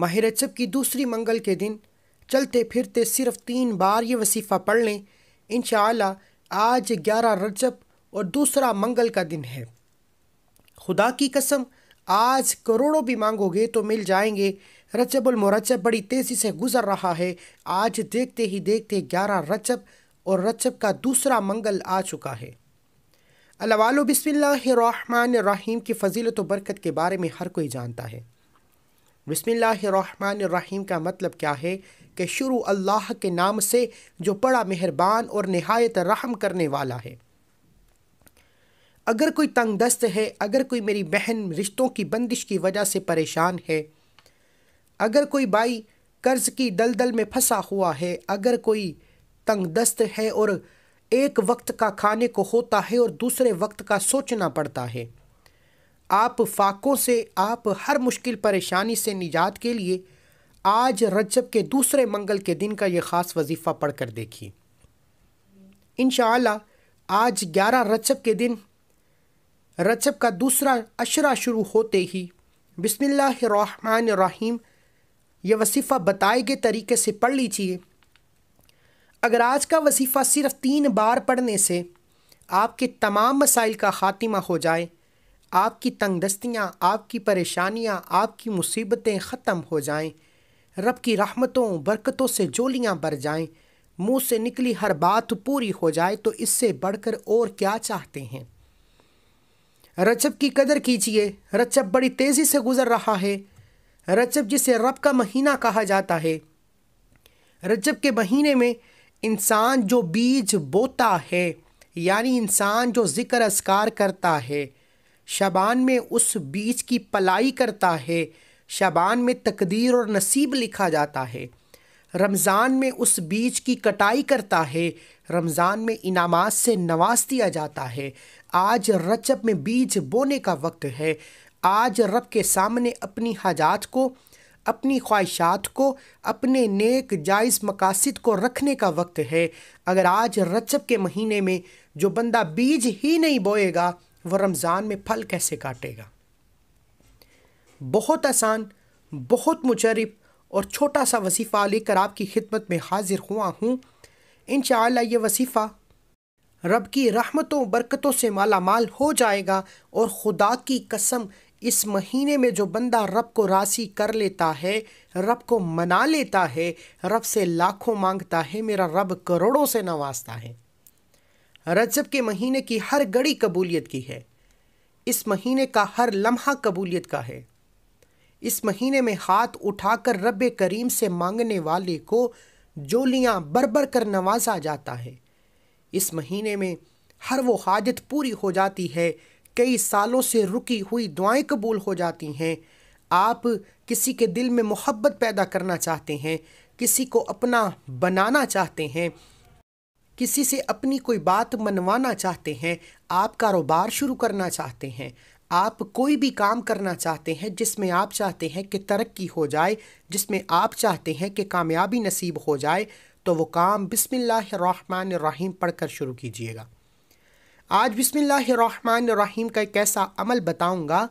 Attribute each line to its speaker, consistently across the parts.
Speaker 1: माह रजब की दूसरी मंगल के दिन चलते फिरते सिर्फ तीन बार ये वसीफ़ा पढ़ लें इन आज ग्यारह रजब और दूसरा मंगल का दिन है खुदा की कसम आज करोड़ों भी मांगोगे तो मिल जाएंगे रजबुलमरजब बड़ी तेज़ी से गुज़र रहा है आज देखते ही देखते ग्यारह रजब और रजब का दूसरा मंगल आ चुका है अल्लाह बिस्मिल्लाम की फ़जीलत बरकत के बारे में हर कोई जानता है बसमीम का मतलब क्या है कि शुरू अल्लाह के नाम से जो बड़ा मेहरबान और नहायत रहम करने वाला है अगर कोई तंग दस्त है अगर कोई मेरी बहन रिश्तों की बंदिश की वजह से परेशान है अगर कोई भाई कर्ज़ की दलदल में फंसा हुआ है अगर कोई तंग दस्त है और एक वक्त का खाने को होता है और दूसरे वक्त का सोचना पड़ता है आप फाकों से आप हर मुश्किल परेशानी से निजात के लिए आज रजब के दूसरे मंगल के दिन का ये ख़ास वजीफ़ा पढ़ कर देखिए इन आज 11 रजब के दिन रजब का दूसरा अशरा शुरू होते ही बिसमीम यह वसीफ़ा बताए गए तरीके से पढ़ लीजिए अगर आज का वसीफ़ा सिर्फ तीन बार पढ़ने से आपके तमाम मसाइल का ख़ात्मा हो जाए आपकी तंगदस्तियाँ आपकी परेशानियाँ आपकी मुसीबतें ख़त्म हो जाएं, रब की रहमतों बरकतों से जोलियाँ भर जाएं, मुंह से निकली हर बात पूरी हो जाए तो इससे बढ़कर और क्या चाहते हैं रचब की कदर कीजिए रचब बड़ी तेज़ी से गुज़र रहा है रचब जिसे रब का महीना कहा जाता है रजब के महीने में इंसान जो बीज बोता है यानी इंसान जो ज़िक्र असकार करता है शबान में उस बीज की पलाई करता है शबान में तकदीर और नसीब लिखा जाता है रमज़ान में उस बीज की कटाई करता है रमज़ान में इनामात से नवाज दिया जाता है आज रचब में बीज बोने का वक्त है आज रब के सामने अपनी हाजात को अपनी ख्वाहिशात को अपने नेक जायज़ मकासद को रखने का वक्त है अगर आज रचब के महीने में जो बंदा बीज ही नहीं बोएगा वह रमज़ान में फल कैसे काटेगा बहुत आसान बहुत मुजरब और छोटा सा वसीफ़ा लेकर आपकी खिदमत में हाजिर हुआ हूँ इन ये वसीफ़ा रब की रहमतों बरकतों से माला माल हो जाएगा और खुदा की कसम इस महीने में जो बंदा रब को राशि कर लेता है रब को मना लेता है रब से लाखों मांगता है मेरा रब करोड़ों से नवाजता है रजब के महीने की हर घड़ी कबूलियत की है इस महीने का हर लम्हा कबूलियत का है इस महीने में हाथ उठाकर रब करीम से मांगने वाले को जोलियाँ बरबर कर नवाजा जाता है इस महीने में हर वो हाजत पूरी हो जाती है कई सालों से रुकी हुई दुआएं कबूल हो जाती हैं आप किसी के दिल में मोहब्बत पैदा करना चाहते हैं किसी को अपना बनाना चाहते हैं किसी से अपनी कोई बात मनवाना चाहते हैं आप कारोबार शुरू करना चाहते हैं आप कोई भी काम करना चाहते हैं जिसमें आप चाहते हैं कि तरक्की हो जाए जिसमें आप चाहते हैं कि कामयाबी नसीब हो जाए तो वो काम बिसमीम पढ़ कर शुरू कीजिएगा आज बिसमीम का एक ऐसा अमल बताऊँगा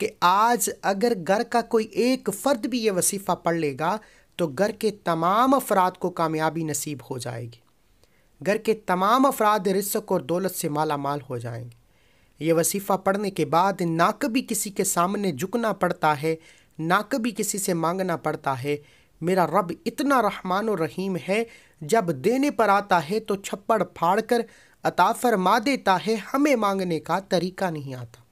Speaker 1: कि आज अगर घर का कोई एक फ़र्द भी ये वसीफ़ा पढ़ लेगा तो घर के तमाम अफराद को कामयाबी नसीब हो जाएगी घर के तमाम अफराद रिस्क और दौलत से माला माल हो जाएंगे ये वसीफ़ा पढ़ने के बाद ना कभी किसी के सामने झुकना पड़ता है ना कभी किसी से मांगना पड़ता है मेरा रब इतना रहमान और रहीम है जब देने पर आता है तो छप्पड़ फाड़ कर अताफ़र फरमा देता है हमें मांगने का तरीका नहीं आता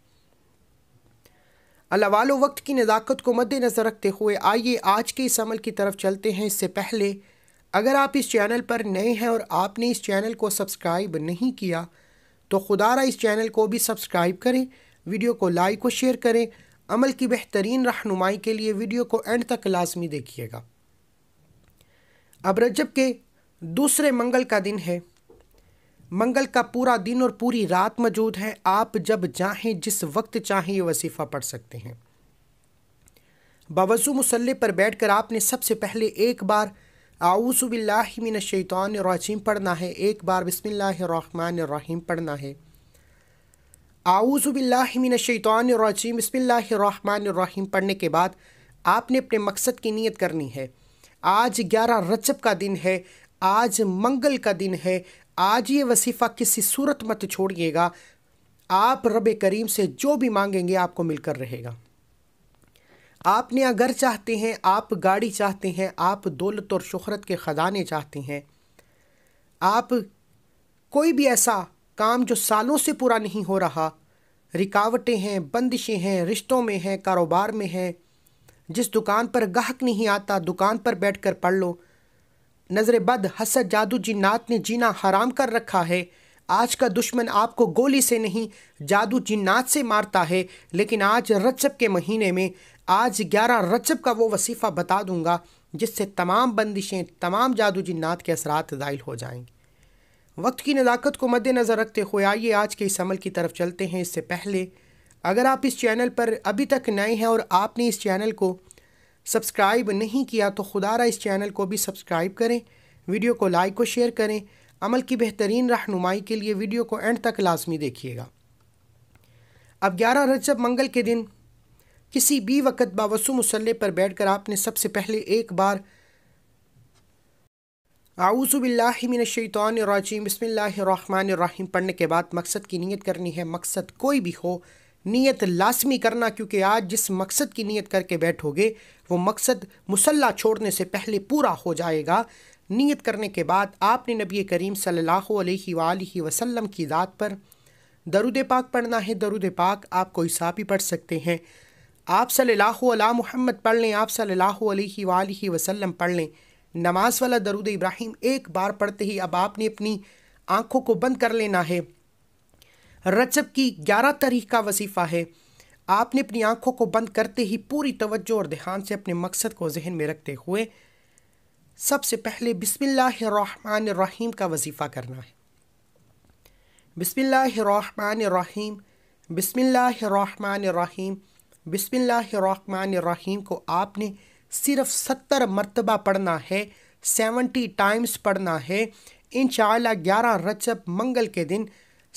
Speaker 1: अल्लाह वालों वक्त की नज़ाकत को मद्देनज़र रखते हुए आइए आज के इस अमल की तरफ चलते हैं इससे पहले अगर आप इस चैनल पर नए हैं और आपने इस चैनल को सब्सक्राइब नहीं किया तो खुदारा इस चैनल को भी सब्सक्राइब करें वीडियो को लाइक और शेयर करें अमल की बेहतरीन रहनुमाई के लिए वीडियो को एंड तक लाजमी देखिएगा अब रजब के दूसरे मंगल का दिन है मंगल का पूरा दिन और पूरी रात मौजूद है आप जब चाहें जिस वक्त चाहें ये वसीफ़ा पढ़ सकते हैं बावजू मुसल्ले पर बैठकर आपने सबसे पहले एक बार आऊसबिल्लाशैतरजीम पढ़ना है एक बार बसमिल्लाम पढ़ना है आऊसबिल्लाशैतरजीम बसमिल्लाम पढ़ने के बाद आपने अपने मकसद की नीयत करनी है आज ग्यारह रजब का दिन है आज मंगल का दिन है आज ये वसीफ़ा किसी सूरत मत छोड़िएगा आप रब करीम से जो भी मांगेंगे आपको मिलकर रहेगा आपने अगर चाहते हैं आप गाड़ी चाहते हैं आप दौलत और शहरत के ख़जाने चाहते हैं आप कोई भी ऐसा काम जो सालों से पूरा नहीं हो रहा रिकावटें हैं बंदिशें हैं रिश्तों में हैं कारोबार में हैं जिस दुकान पर गाहक नहीं आता दुकान पर बैठ कर पढ़ लो नज़र बद हसद जादू जी नात ने जीना हराम कर रखा है आज का दुश्मन आपको गोली से नहीं जादू जिन्नात से मारता है लेकिन आज रजब के महीने में आज ग्यारह रजब का वो वसीफ़ा बता दूंगा जिससे तमाम बंदिशें तमाम जादू जिन्नात के असरात दायल हो जाएंगे वक्त की नज़ाकत को मद्देनज़र रखते हुए आइए आज के इस अमल की तरफ चलते हैं इससे पहले अगर आप इस चैनल पर अभी तक नए हैं और आपने इस चैनल को सब्सक्राइब नहीं किया तो खुदारा इस चैनल को भी सब्सक्राइब करें वीडियो को लाइक और शेयर करें अमल की बेहतरीन रहनुमाई के लिए वीडियो को एंड तक लाजमी देखिएगा अब ग्यारह रजब मंगल के दिन किसी भी वक़्त बावसु मुसल्ले पर बैठकर आपने सबसे पहले एक बार आउज़ुबिल्लाशैतरजीम बसमीम पढ़ने के बाद मकसद की नीयत करनी है मकसद कोई भी हो नीयत लाजमी करना क्योंकि आज जिस मकसद की नीयत करके बैठोगे वो मकसद मुसल्ला छोड़ने से पहले पूरा हो जाएगा नीयत करने के बाद आपने नबी करीम सल्लल्लाहु अलैहि वसल्लम की ज़ात पर दरुद पाक पढ़ना है दरुद पाक आप कोई सा भी पढ़ सकते हैं आप सल्लल्लाहु अला पढ़ लें आप सल्लल्लाहु अलैहि वसल्लम पढ़ लें नमाज वाला दरुद इब्राहिम एक बार पढ़ते ही अब आपने अपनी आँखों को बंद कर लेना है रजब की ग्यारह तारीख का वसीफ़ा है आपने अपनी आँखों को बंद करते ही पूरी तवज्जो और ध्यान से अपने मकसद को जहन में रखते हुए सबसे पहले बिसमीम का वजीफ़ा करना है बिसमीम बिसमीम बिसमीम को आपने सिर्फ सत्तर मरतबा पढ़ना है सेवेंटी टाइम्स पढ़ना है इन ग्यारह रजब मंगल के दिन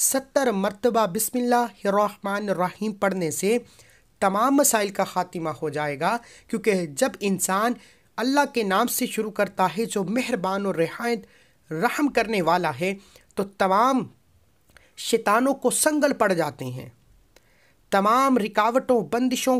Speaker 1: सत्तर मरतबा बिसमीम पढ़ने से तमाम मसाइल का ख़ात्मा हो जाएगा क्योंकि जब इंसान अल्लाह के नाम से शुरू करता है जो मेहरबान और रिहायत रहम करने वाला है तो तमाम शैतानों को संगल पड़ जाते हैं तमाम रिकावटों बंदिशों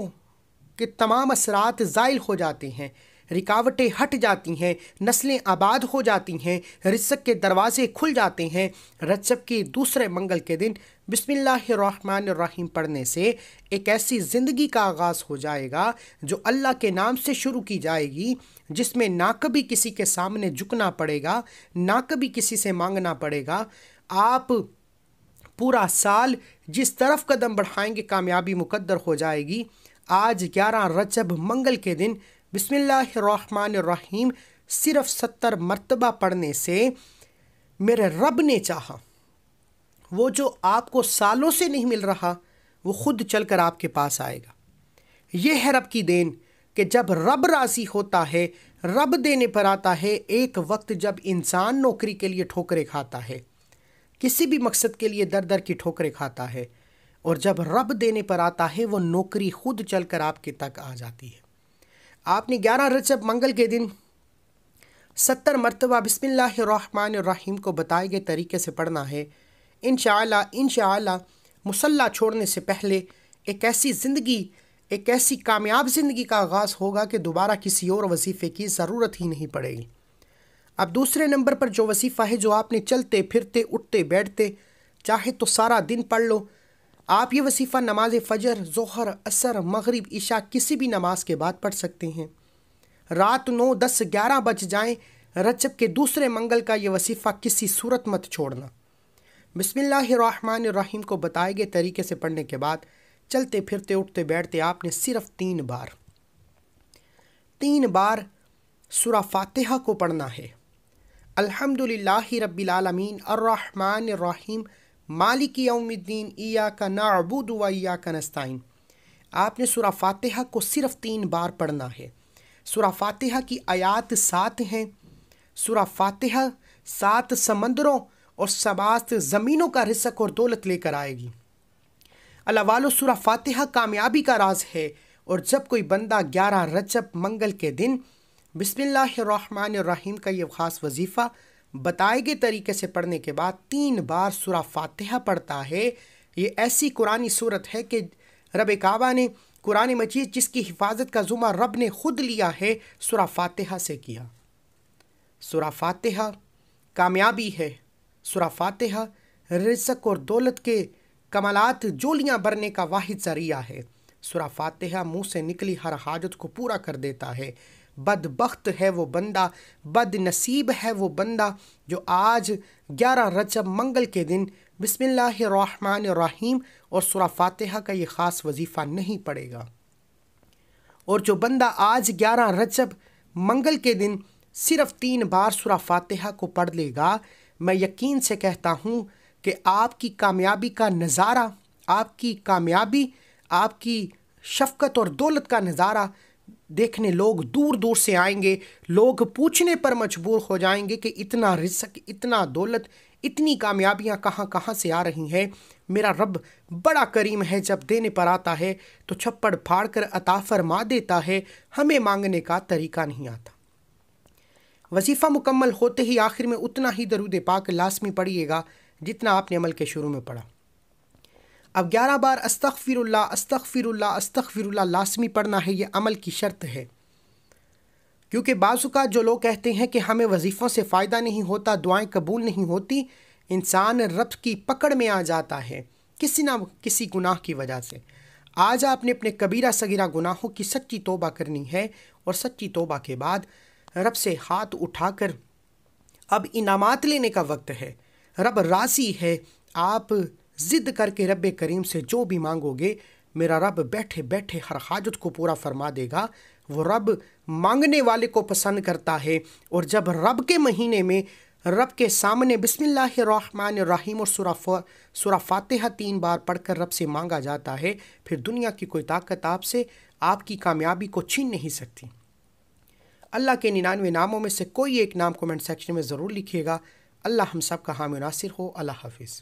Speaker 1: के तमाम असरात ज़ायल हो जाते हैं रिकावटें हट जाती हैं नस्लें आबाद हो जाती हैं रिसक के दरवाजे खुल जाते हैं रजब के दूसरे मंगल के दिन बिसमीम पढ़ने से एक ऐसी ज़िंदगी का आगाज़ हो जाएगा जो अल्लाह के नाम से शुरू की जाएगी जिसमें ना कभी किसी के सामने झुकना पड़ेगा ना कभी किसी से मांगना पड़ेगा आप पूरा साल जिस तरफ कदम बढ़ाएंगे कामयाबी मुकद्दर हो जाएगी आज ग्यारह रजब मंगल के दिन बिसमीम सिर्फ सत्तर मरतबा पढ़ने से मेरे रब ने चाहा वो जो आपको सालों से नहीं मिल रहा वो खुद चल कर आपके पास आएगा ये है रब की देन कि जब रब राज़ी होता है रब देने पर आता है एक वक्त जब इंसान नौकरी के लिए ठोकरें खाता है किसी भी मकसद के लिए दर दर की ठोकरें खाता है और जब रब देने पर आता है वो नौकरी खुद चल कर आपके तक आ जाती है आपने ग्यारह रजब मंगल के दिन सत्तर मरतबा बिसमीम को बताए गए तरीके से पढ़ना है इन इन मुसल्ला छोड़ने से पहले एक ऐसी ज़िंदगी एक ऐसी कामयाब ज़िंदगी का आगाज़ होगा कि दोबारा किसी और वजीफ़े की ज़रूरत ही नहीं पड़ेगी अब दूसरे नंबर पर जो वसीफ़ा है जो आपने चलते फिरते उठते बैठते चाहे तो सारा दिन पढ़ लो आप ये वसीफ़ा नमाज फ़जर जहर असर मगरब ईशा किसी भी नमाज के बाद पढ़ सकते हैं रात नौ दस ग्यारह बज जाएँ रजब के दूसरे मंगल का ये वसीफ़ा किसी सूरत मत छोड़ना बिसमीम को बताए गए तरीके से पढ़ने के बाद चलते फिरते उठते बैठते आपने सिर्फ तीन बार तीन बार सुरा फातहा को पढ़ना है अल्हम्दुलिल्लाहि रब्बिल आलमीन अर्रहमान अर्रहीम मालिक यौमुद्दीन ईया का व इयाका का आपने सूरह फातिहा को सिर्फ तीन बार पढ़ना है सूरह फातिहा की आयत सात हैं सूरह फातिहा सात समंदरों और सबात ज़मीनों का रिसक और दौलत लेकर आएगी अल्लाह वालो सूरह फातिहा कामयाबी का राज है और जब कोई बंदा ग्यारह रजब मंगल के दिन बिसमीम का ये ख़ास वजीफ़ा बताए गए तरीके से पढ़ने के बाद तीन बार सुरा फातहा पढ़ता है ये ऐसी कुरानी सूरत है कि रब काबा ने कुरान मजीद जिसकी हिफाजत का जुमा रब ने खुद लिया है सुरा फातहा से किया सुरा फातहा कामयाबी है सुरा फातहा रिजक और दौलत के कमलात जोलियाँ भरने का वाहिद ज़रिया है सुरा फातहा मुँह से निकली हर हाजत को पूरा कर देता है बदबخت है वो बंदा बदनसीब है वो बंदा जो आज ग्यारह रजब मंगल के दिन बिसमीम और सुरा फातहा का ये ख़ास वजीफ़ा नहीं पड़ेगा और जो बंदा आज ग्यारह रजब मंगल के दिन सिर्फ तीन बार सुरा फातहा को पढ़ लेगा मैं यकीन से कहता हूँ कि आपकी कामयाबी का नज़ारा आपकी कामयाबी आपकी शफकत और दौलत का नज़ारा देखने लोग दूर दूर से आएंगे लोग पूछने पर मजबूर हो जाएंगे कि इतना रिसक इतना दौलत इतनी कामयाबियां कहाँ कहाँ से आ रही हैं मेरा रब बड़ा करीम है जब देने पर आता है तो छप्पड़ फाड़ कर अता फरमा देता है हमें मांगने का तरीका नहीं आता वजीफ़ा मुकम्मल होते ही आखिर में उतना ही दरूद पाक लाजमी पढ़िएगा जितना आपने अमल के शुरू में पढ़ा अब ग्यारह बार अस्तफ़िरुल्ला अस्तफ़िरुल्ला अस्तफ़िरुल्ला लाजमी पढ़ना है ये अमल की शर्त है क्योंकि बाजुका जो लोग कहते हैं कि हमें वजीफ़ों से फ़ायदा नहीं होता दुआएं कबूल नहीं होती इंसान रब की पकड़ में आ जाता है किसी ना किसी गुनाह की वजह से आज आपने अपने कबीरा सगीरा गुनाहों की सच्ची तोबा करनी है और सच्ची तोबा के बाद रब से हाथ उठाकर अब इनामात लेने का वक्त है रब राजी है आप जिद करके रब करीम से जो भी मांगोगे मेरा रब बैठे बैठे हर हाजत को पूरा फरमा देगा वो रब मांगने वाले को पसंद करता है और जब रब के महीने में रब के सामने बिसमान रहीम और सुरा सुरा फातह तीन बार पढ़कर रब से मांगा जाता है फिर दुनिया की कोई ताकत आपसे आपकी कामयाबी को छीन नहीं सकती अल्लाह के निन्यानवे नामों में से कोई एक नाम कमेंट सेक्शन में ज़रूर लिखिएगा अल्लाह हम सब का हामिनासर हो अल्लाह हाफिज़